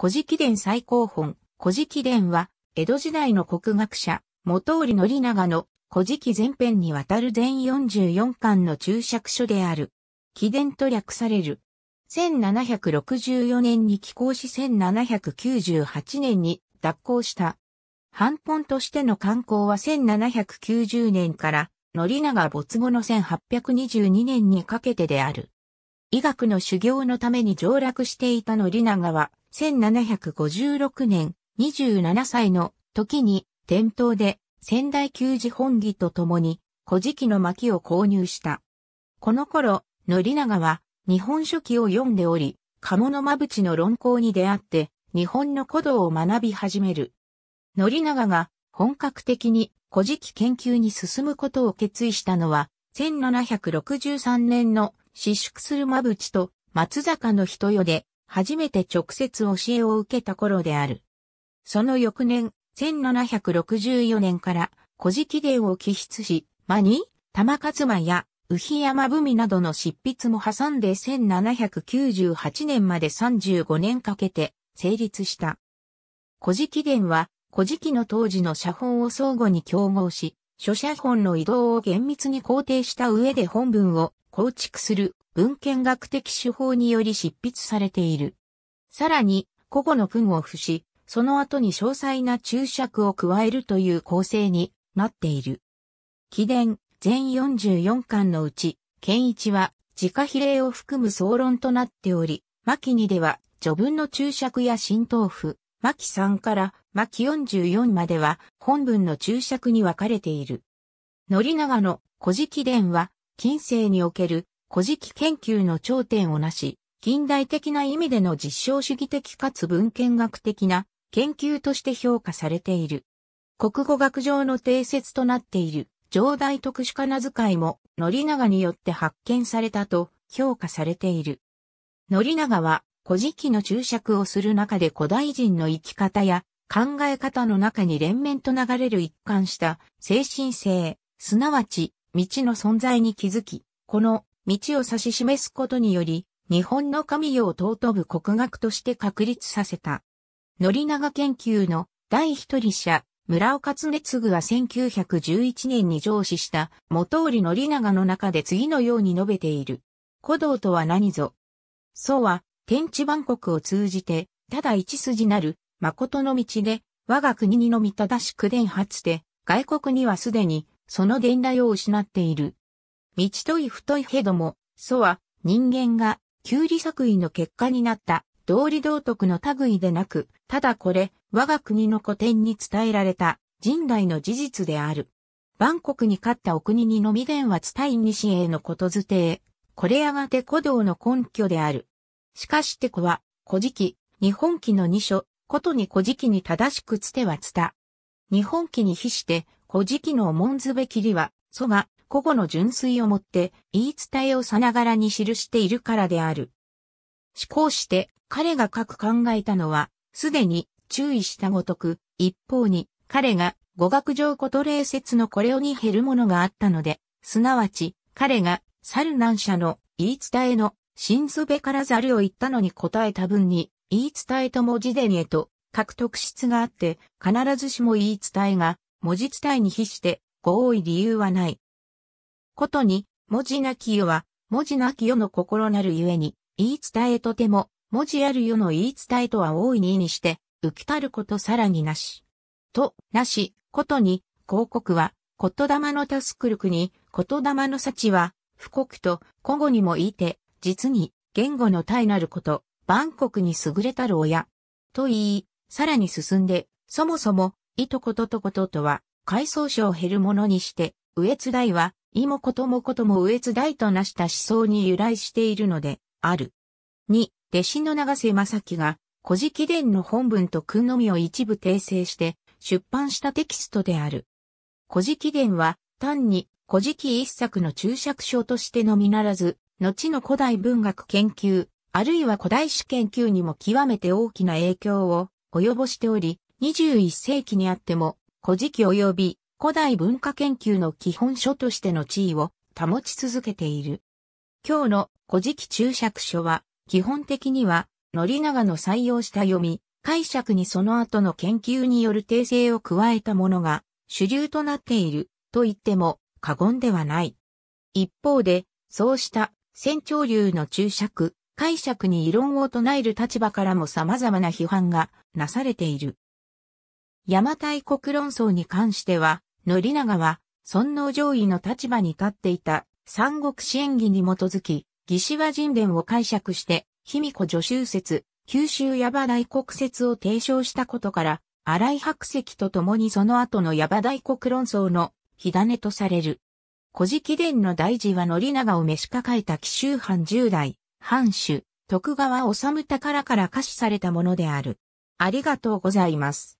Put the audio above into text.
古事記伝最高本、古事記伝は、江戸時代の国学者、元織宣長の古事記全編にわたる全44巻の注釈書である。記伝と略される。1764年に寄港し1798年に脱稿した。半本としての観光は1790年から、宣長没後の1822年にかけてである。医学の修行のために上洛していた宣長は、1756年27歳の時に店頭で仙台球児本義と共に古事記の巻を購入した。この頃、則長は日本書紀を読んでおり、鴨の間淵の論考に出会って日本の古道を学び始める。則長が本格的に古事記研究に進むことを決意したのは、1763年の私縮する間淵と松坂の人よで初めて直接教えを受けた頃である。その翌年、1764年から、古事記伝を起筆し、間に、玉勝間や、宇比山文などの執筆も挟んで1798年まで35年かけて成立した。古事記伝は、古事記の当時の写本を相互に競合し、諸写本の移動を厳密に肯定した上で本文を構築する文献学的手法により執筆されている。さらに、個々の訓を付し、その後に詳細な注釈を加えるという構成になっている。記伝、全44巻のうち、健一は、自家比例を含む総論となっており、巻二では、序文の注釈や新豆腐、巻3から巻44までは、本文の注釈に分かれている。則長の古事記伝は、近世における古事記研究の頂点をなし、近代的な意味での実証主義的かつ文献学的な研究として評価されている。国語学上の定説となっている、上代特殊仮名遣いも、宣長によって発見されたと評価されている。宣長は、古事記の注釈をする中で古代人の生き方や考え方の中に連綿と流れる一貫した精神性、すなわち、道の存在に気づき、この道を指し示すことにより、日本の神よを尊ぶ国学として確立させた。ナ長研究の第一人者、村岡恒次は1911年に上司した元織ナ長の中で次のように述べている。古道とは何ぞ。僧は、天地万国を通じて、ただ一筋なる、誠の道で、我が国にのみ正しく伝発て、外国にはすでに、その伝来を失っている。道とい太いけども、祖は、人間が、ウリ作為の結果になった、道理道徳の類でなく、ただこれ、我が国の古典に伝えられた、人代の事実である。万国に勝ったお国にのみ伝は伝い西へのことづてへ、これやがて古道の根拠である。しかして子は、古事記、日本記の二書、ことに古事記に正しくつてはつた。日本記に比して、古事記の門ずべきりは、祖が、個々の純粋をもって言い伝えをさながらに記しているからである。思考して彼が書く考えたのは、すでに注意したごとく、一方に彼が語学上古都霊説のこれをに減るものがあったので、すなわち彼が猿難者の言い伝えの新祖べから猿を言ったのに答えた分に、言い伝えと文字でにえと書く特質があって、必ずしも言い伝えが文字伝えに比して合意理由はない。ことに、文字なき世は、文字なき世の心なるゆえに、言い伝えとても、文字ある世の言い伝えとは大いに意にして、浮きたることさらになし。と、なし、ことに、広告は、言霊のタスクルクに、言霊の幸は、不国と、古語にも言いて、実に、言語の大なること、万国に優れたる親。と言い、さらに進んで、そもそも、いとこととこととは、階層書を減るものにして、上津大は、妹こともことも上津大となした思想に由来しているので、ある。に、弟子の長瀬正樹が、古事記伝の本文と訓のみを一部訂正して出版したテキストである。古事記伝は単に古事記一作の注釈書としてのみならず、後の古代文学研究、あるいは古代史研究にも極めて大きな影響を及ぼしており、21世紀にあっても古事記及び古代文化研究の基本書としての地位を保ち続けている。今日の古事記注釈書は、基本的には、宣長の採用した読み、解釈にその後の研究による訂正を加えたものが主流となっていると言っても過言ではない。一方で、そうした船長流の注釈、解釈に異論を唱える立場からも様々な批判がなされている。邪馬台国論争に関しては、則長は、尊皇攘夷の立場に立っていた、三国志演義に基づき、魏志和人伝を解釈して、卑弥呼助手説、九州矢場大国説を提唱したことから、荒井白石と共にその後の矢場大国論争の火種とされる。古事記伝の大事は則長を召し抱えた紀州藩十代、藩主、徳川治宝から下視されたものである。ありがとうございます。